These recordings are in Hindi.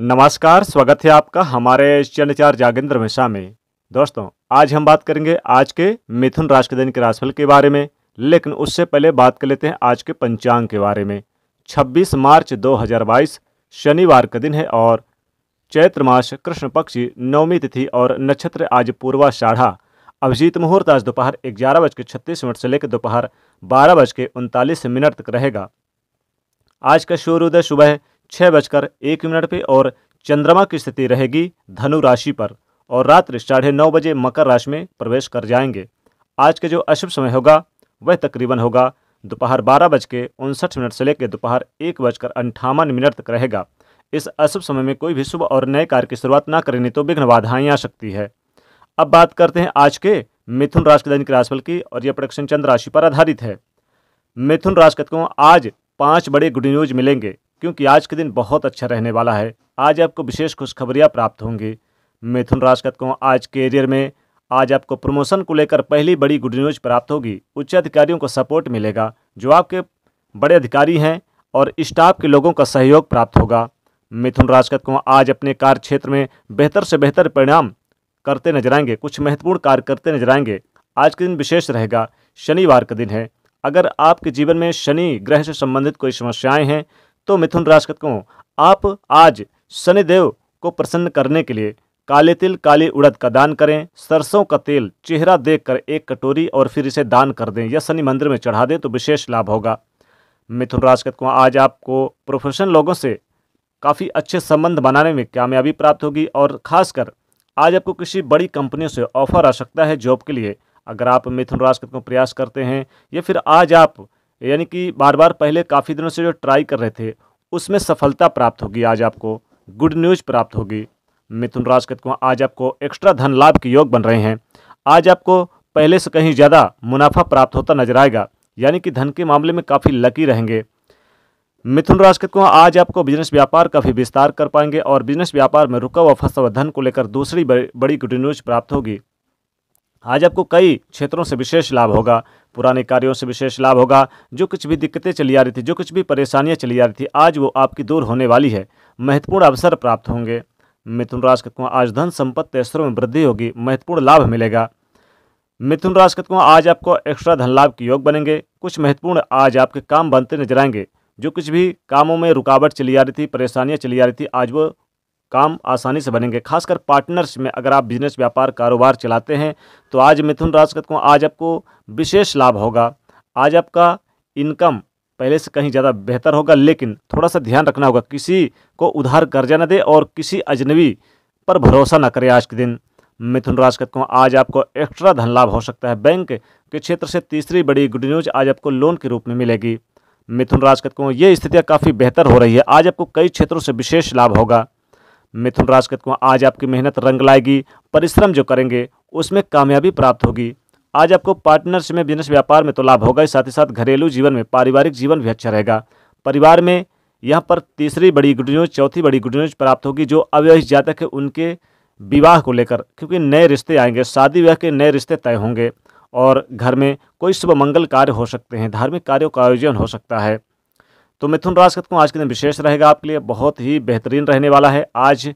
नमस्कार स्वागत है आपका हमारे चंडचार जागेंद्र मिश्रा में दोस्तों आज हम बात करेंगे आज के मिथुन राशि के दिन के राशिफल के बारे में लेकिन उससे पहले बात कर लेते हैं आज के पंचांग के बारे में 26 मार्च 2022 शनिवार का दिन है और चैत्र मास कृष्ण पक्षी नवमी तिथि और नक्षत्र आज पूर्वा साढ़ा अभिजीत मुहूर्त आज दोपहर ग्यारह बज के छत्तीस मिनट से लेकर दोपहर बारह बज के उनतालीस मिनट तक रहेगा आज का सूर्योदय सुबह छः बजकर एक मिनट पे और चंद्रमा की स्थिति रहेगी धनु राशि पर और रात्रि साढ़े नौ बजे मकर राशि में प्रवेश कर जाएंगे आज के जो अशुभ समय होगा वह तकरीबन होगा दोपहर बारह बज के उनसठ मिनट से लेकर दोपहर एक बजकर अंठावन मिनट तक रहेगा इस अशुभ समय में कोई भी शुभ और नए कार्य की शुरुआत ना करें तो विघ्न बाधाएं आ सकती है अब बात करते हैं आज के मिथुन राशि के दैनिक राशिफल की और यह प्रोडक्शन चंद्र राशि पर आधारित है मिथुन राशि को आज पांच बड़े गुड न्यूज मिलेंगे क्योंकि आज के दिन बहुत अच्छा रहने वाला है आज आपको विशेष खुशखबरियाँ प्राप्त होंगी मिथुन राशि को आज कैरियर में आज आपको प्रमोशन को लेकर पहली बड़ी गुड न्यूज प्राप्त होगी उच्च अधिकारियों को सपोर्ट मिलेगा जो आपके बड़े अधिकारी हैं और स्टाफ के लोगों का सहयोग प्राप्त होगा मिथुन राशि को आज अपने कार्य क्षेत्र में बेहतर से बेहतर परिणाम करते नजर आएंगे कुछ महत्वपूर्ण कार्य करते नजर आएंगे आज के दिन विशेष रहेगा शनिवार का दिन है अगर आपके जीवन में शनि ग्रह से संबंधित कोई समस्याएं हैं तो मिथुन राशि को आप आज शनिदेव को प्रसन्न करने के लिए काले तिल काली उड़द का दान करें सरसों का तेल चेहरा देखकर एक कटोरी और फिर इसे दान कर दें या शनि मंदिर में चढ़ा दें तो विशेष लाभ होगा मिथुन राशि को आज आपको प्रोफेशनल लोगों से काफ़ी अच्छे संबंध बनाने में कामयाबी प्राप्त होगी और खासकर आज आपको किसी बड़ी कंपनियों से ऑफर आ सकता है जॉब के लिए अगर आप मिथुन राशि को प्रयास करते हैं या फिर आज आप यानी कि बार बार पहले काफ़ी दिनों से जो ट्राई कर रहे थे उसमें सफलता प्राप्त होगी आज आपको गुड न्यूज़ प्राप्त होगी मिथुन राज का आज आपको एक्स्ट्रा धन लाभ के योग बन रहे हैं आज आपको पहले से कहीं ज़्यादा मुनाफा प्राप्त होता नजर आएगा यानी कि धन के मामले में काफ़ी लकी रहेंगे मिथुन कहते को आज आपको बिजनेस व्यापार का भी विस्तार कर पाएंगे और बिजनेस व्यापार में रुका हुआ फंसा हुआ धन को लेकर दूसरी बड़ी गुड न्यूज प्राप्त होगी आज आपको कई क्षेत्रों से विशेष लाभ होगा पुराने कार्यों से विशेष लाभ होगा जो कुछ भी दिक्कतें चली आ रही थी जो कुछ भी परेशानियां चली आ रही थी आज वो आपकी दूर होने वाली है महत्वपूर्ण अवसर प्राप्त होंगे मिथुन राशि को आज धन संपत्ति स्तरों में वृद्धि होगी महत्वपूर्ण लाभ मिलेगा मिथुन राशि को आज आपको एक्स्ट्रा धन लाभ के योग बनेंगे कुछ महत्वपूर्ण आज आपके काम बनते नजर आएंगे जो कुछ भी कामों में रुकावट चली आ रही थी परेशानियाँ चली आ रही थी आज वो काम आसानी से बनेंगे खासकर पार्टनर्स में अगर आप बिजनेस व्यापार कारोबार चलाते हैं तो आज मिथुन राशि को आज आपको विशेष लाभ होगा आज आपका इनकम पहले से कहीं ज़्यादा बेहतर होगा लेकिन थोड़ा सा ध्यान रखना होगा किसी को उधार कर्जा न दे और किसी अजनबी पर भरोसा न करें आज के दिन मिथुन राशि का कहूँ आज आपको एक्स्ट्रा धन लाभ हो सकता है बैंक के क्षेत्र से तीसरी बड़ी गुड न्यूज आज आपको लोन के रूप में मिलेगी मिथुन राशि का कहूँ ये स्थितियाँ काफ़ी बेहतर हो रही है आज आपको कई क्षेत्रों से विशेष लाभ होगा मिथुन राशि के को आज आपकी मेहनत रंग लाएगी परिश्रम जो करेंगे उसमें कामयाबी प्राप्त होगी आज आपको पार्टनरशिप में बिजनेस व्यापार में तो लाभ होगा ही साथ ही साथ घरेलू जीवन में पारिवारिक जीवन भी अच्छा रहेगा परिवार में यहाँ पर तीसरी बड़ी गुड न्यूज चौथी बड़ी गुड न्यूज प्राप्त होगी जो अविवाहित जातक है उनके विवाह को लेकर क्योंकि नए रिश्ते आएंगे शादी विवाह के नए रिश्ते तय होंगे और घर में कोई शुभ मंगल कार्य हो सकते हैं धार्मिक कार्यों का आयोजन हो सकता है तो मिथुन राशि का तो आज के दिन विशेष रहेगा आपके लिए बहुत ही बेहतरीन रहने वाला है आज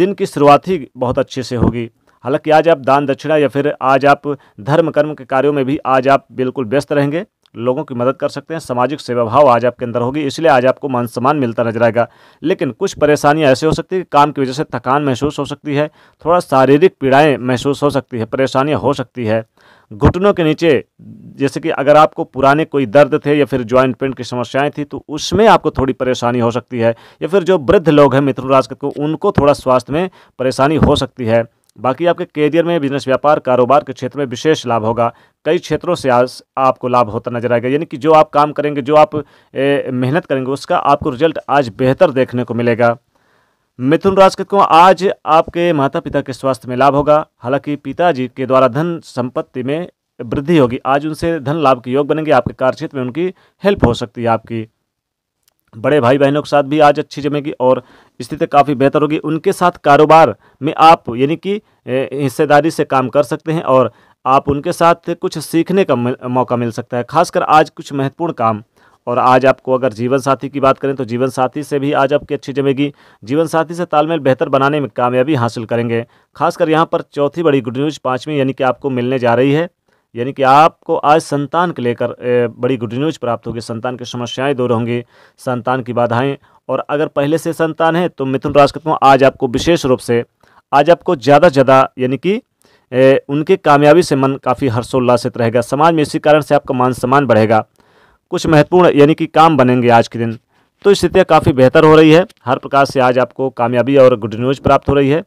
दिन की शुरुआत ही बहुत अच्छे से होगी हालांकि आज आप दान दक्षिणा या फिर आज आप धर्म कर्म के कार्यों में भी आज आप बिल्कुल व्यस्त रहेंगे लोगों की मदद कर सकते हैं सामाजिक सेवा भाव आज आपके अंदर होगी इसलिए आज आपको मान सम्मान मिलता नजर आएगा लेकिन कुछ परेशानियां ऐसे हो सकती है कि काम की वजह से थकान महसूस हो सकती है थोड़ा शारीरिक पीड़ाएं महसूस हो सकती है परेशानियां हो सकती है घुटनों के नीचे जैसे कि अगर आपको पुराने कोई दर्द थे या फिर ज्वाइंट पेंट की समस्याएं थी तो उसमें आपको थोड़ी परेशानी हो सकती है या फिर जो वृद्ध लोग हैं मिथुन राज को उनको थोड़ा स्वास्थ्य में परेशानी हो सकती है बाकी आपके कैरियर में बिजनेस व्यापार कारोबार के क्षेत्र में विशेष लाभ होगा कई क्षेत्रों से आज आपको लाभ होता नजर आएगा यानी कि जो आप काम करेंगे जो आप मेहनत करेंगे उसका आपको रिजल्ट आज बेहतर देखने को मिलेगा मिथुन राशि आज आपके माता पिता के स्वास्थ्य में लाभ होगा हालांकि पिताजी के द्वारा धन संपत्ति में वृद्धि होगी आज उनसे धन लाभ के योग बनेंगे आपके कार्यक्षेत्र में उनकी हेल्प हो सकती है आपकी बड़े भाई बहनों के साथ भी आज अच्छी जमेगी और स्थिति काफ़ी बेहतर होगी उनके साथ कारोबार में आप यानी कि हिस्सेदारी से काम कर सकते हैं और आप उनके साथ कुछ सीखने का मौका मिल सकता है खासकर आज कुछ महत्वपूर्ण काम और आज आपको अगर जीवन साथी की बात करें तो जीवन साथी से भी आज आपकी अच्छी जमेगी जीवन साथी से तालमेल बेहतर बनाने में कामयाबी हासिल करेंगे खासकर यहाँ पर चौथी बड़ी गुड न्यूज़ पाँचवीं यानी कि आपको मिलने जा रही है यानी कि आपको आज संतान के लेकर बड़ी गुड न्यूज प्राप्त होगी संतान की समस्याएं दूर होंगी संतान की बाधाएं और अगर पहले से संतान है तो मिथुन राशि आज आपको विशेष रूप से आज आपको ज़्यादा से ज़्यादा यानी कि उनके कामयाबी से मन काफ़ी हर्षोल्लासित रहेगा समाज में इसी कारण से आपका मान सम्मान बढ़ेगा कुछ महत्वपूर्ण यानी कि काम बनेंगे आज के दिन तो स्थितियाँ काफ़ी बेहतर हो रही है हर प्रकार से आज आपको कामयाबी और गुड न्यूज़ प्राप्त हो रही है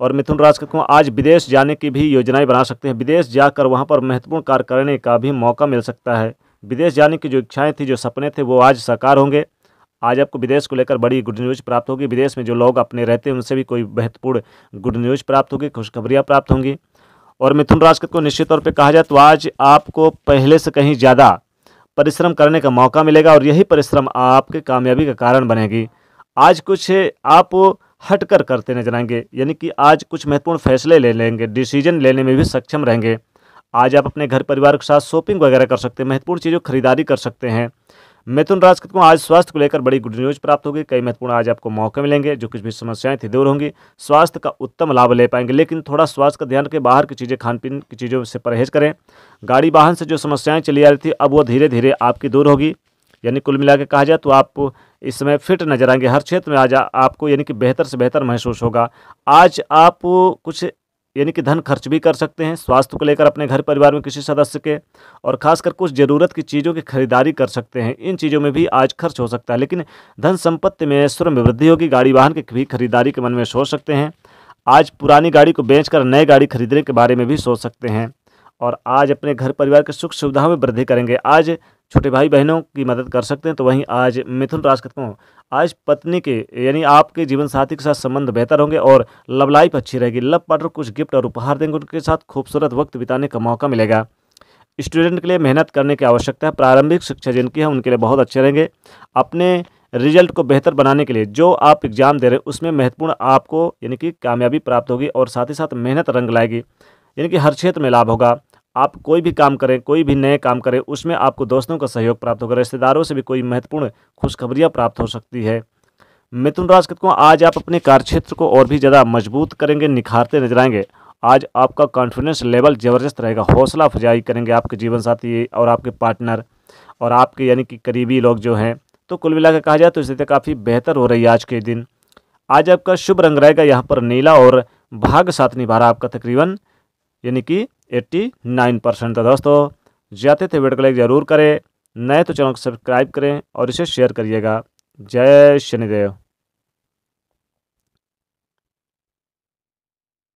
और मिथुन राशि को आज विदेश जाने की भी योजनाएं बना सकते हैं विदेश जाकर वहां पर महत्वपूर्ण कार्य करने का भी मौका मिल सकता है विदेश जाने की जो इच्छाएं थी जो सपने थे वो आज साकार होंगे आज आपको विदेश को लेकर बड़ी गुड न्यूज़ प्राप्त होगी विदेश में जो लोग अपने रहते हैं उनसे भी कोई महत्वपूर्ण गुड न्यूज़ प्राप्त होगी खुशखबरियाँ प्राप्त होंगी और मिथुन राशि को निश्चित तौर पर कहा जाए तो आज आपको पहले से कहीं ज़्यादा परिश्रम करने का मौका मिलेगा और यही परिश्रम आपके कामयाबी का कारण बनेगी आज कुछ आप हट कर करते नजर आएंगे यानी कि आज कुछ महत्वपूर्ण फैसले ले लेंगे डिसीजन लेने में भी सक्षम रहेंगे आज आप अपने घर परिवार के साथ शॉपिंग वगैरह कर सकते हैं महत्वपूर्ण चीज़ों खरीदारी कर सकते हैं मिथुन तो राजपूत को आज स्वास्थ्य को लेकर बड़ी गुड न्यूज प्राप्त होगी कई महत्वपूर्ण आज आपको मौके मिलेंगे जो कुछ भी समस्याएं थी दूर होंगी स्वास्थ्य का उत्तम लाभ ले पाएंगे लेकिन थोड़ा स्वास्थ्य का ध्यान रखें बाहर की चीज़ें खान पीन की चीज़ों से परहेज करें गाड़ी वाहन से जो समस्याएं चली आ रही थी अब वो धीरे धीरे आपकी दूर होगी यानी कुल मिला के कहा जाए तो आप इस समय फिट नजर आएंगे हर क्षेत्र में आज आपको यानी कि बेहतर से बेहतर महसूस होगा आज आप कुछ यानी कि धन खर्च भी कर सकते हैं स्वास्थ्य को लेकर अपने घर परिवार में किसी सदस्य के और खासकर कुछ ज़रूरत की चीज़ों की खरीदारी कर सकते हैं इन चीज़ों में भी आज खर्च हो सकता है लेकिन धन संपत्ति में स्वर में वृद्धि होगी गाड़ी वाहन की भी खरीदारी के मन में सोच सकते हैं आज पुरानी गाड़ी को कर नए गाड़ी खरीदने के बारे में भी सोच सकते हैं और आज अपने घर परिवार के सुख सुविधाओं में वृद्धि करेंगे आज छोटे भाई बहनों की मदद कर सकते हैं तो वहीं आज मिथुन राशि को आज पत्नी के यानी आपके जीवन साथी के साथ संबंध बेहतर होंगे और लव लाइफ अच्छी रहेगी लव पार्टनर कुछ गिफ्ट और उपहार देंगे उनके साथ खूबसूरत वक्त बिताने का मौका मिलेगा स्टूडेंट के लिए मेहनत करने की आवश्यकता है प्रारंभिक शिक्षा जिनकी है उनके लिए बहुत अच्छे रहेंगे अपने रिजल्ट को बेहतर बनाने के लिए जो आप एग्ज़ाम दे रहे हैं उसमें महत्वपूर्ण आपको यानी कि कामयाबी प्राप्त होगी और साथ ही साथ मेहनत रंग लाएगी यानी कि हर क्षेत्र में लाभ होगा आप कोई भी काम करें कोई भी नए काम करें उसमें आपको दोस्तों का सहयोग प्राप्त होगा रिश्तेदारों से भी कोई महत्वपूर्ण खुशखबरियाँ प्राप्त हो सकती है मिथुन राज को आज आप अपने कार्यक्षेत्र को और भी ज़्यादा मजबूत करेंगे निखारते नजर आएंगे आज आपका कॉन्फिडेंस लेवल ज़बरदस्त रहेगा हौसला अफजाई करेंगे आपके जीवन साथी और आपके पार्टनर और आपके यानी कि करीबी लोग जो हैं तो कुल मिलाकर कहा जाए तो स्थिति काफ़ी बेहतर हो रही है आज के दिन आज आपका शुभ रंग रहेगा यहाँ पर नीला और भाग साथ निभा रहा आपका तकरीबन यानी कि एट्टी नाइन परसेंट था तो दोस्तों जाते तो थे वीडियो को लाइक ज़रूर करें नए तो चैनल को सब्सक्राइब करें और इसे शेयर करिएगा जय शनिदेव